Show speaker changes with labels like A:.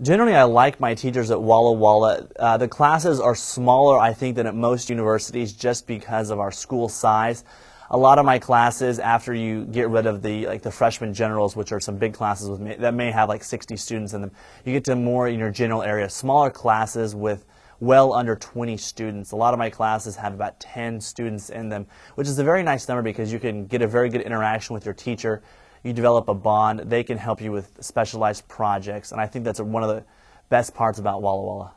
A: Generally, I like my teachers at Walla Walla. Uh, the classes are smaller, I think, than at most universities just because of our school size. A lot of my classes, after you get rid of the like the freshman generals, which are some big classes with me, that may have like 60 students in them, you get to more in your general area, smaller classes with well under 20 students. A lot of my classes have about 10 students in them, which is a very nice number because you can get a very good interaction with your teacher you develop a bond. They can help you with specialized projects. And I think that's one of the best parts about Walla Walla.